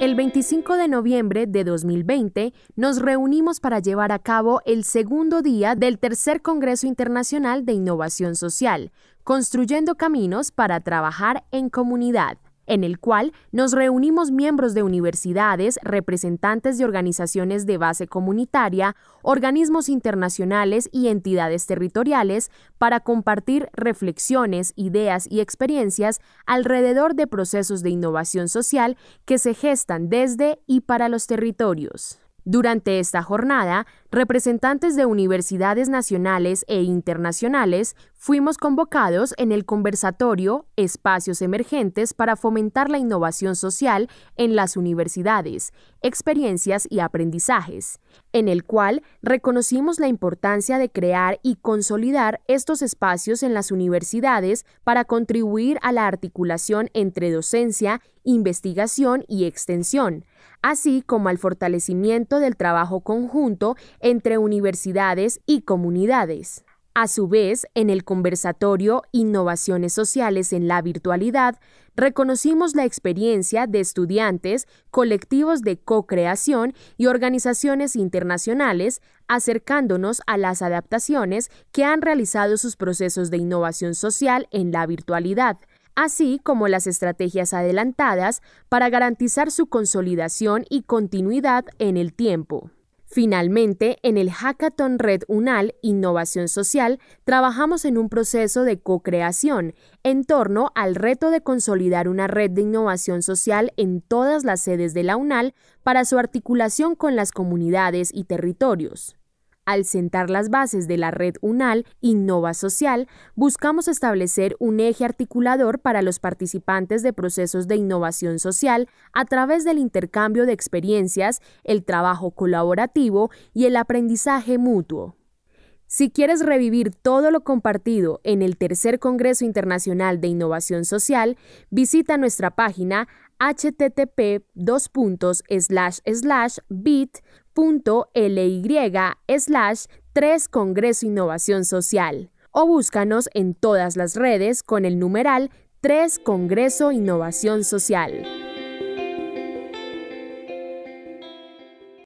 El 25 de noviembre de 2020 nos reunimos para llevar a cabo el segundo día del Tercer Congreso Internacional de Innovación Social, construyendo caminos para trabajar en comunidad en el cual nos reunimos miembros de universidades, representantes de organizaciones de base comunitaria, organismos internacionales y entidades territoriales para compartir reflexiones, ideas y experiencias alrededor de procesos de innovación social que se gestan desde y para los territorios. Durante esta jornada representantes de universidades nacionales e internacionales, fuimos convocados en el conversatorio Espacios Emergentes para fomentar la innovación social en las universidades, experiencias y aprendizajes, en el cual reconocimos la importancia de crear y consolidar estos espacios en las universidades para contribuir a la articulación entre docencia, investigación y extensión, así como al fortalecimiento del trabajo conjunto entre universidades y comunidades. A su vez, en el conversatorio Innovaciones Sociales en la Virtualidad, reconocimos la experiencia de estudiantes, colectivos de co-creación y organizaciones internacionales, acercándonos a las adaptaciones que han realizado sus procesos de innovación social en la virtualidad así como las estrategias adelantadas para garantizar su consolidación y continuidad en el tiempo. Finalmente, en el Hackathon Red Unal Innovación Social, trabajamos en un proceso de co-creación en torno al reto de consolidar una red de innovación social en todas las sedes de la UNAL para su articulación con las comunidades y territorios. Al sentar las bases de la red UNAL Innova Social, buscamos establecer un eje articulador para los participantes de procesos de innovación social a través del intercambio de experiencias, el trabajo colaborativo y el aprendizaje mutuo. Si quieres revivir todo lo compartido en el Tercer Congreso Internacional de Innovación Social, visita nuestra página http bit l 3 Congreso Innovación Social o búscanos en todas las redes con el numeral 3 Congreso Innovación Social.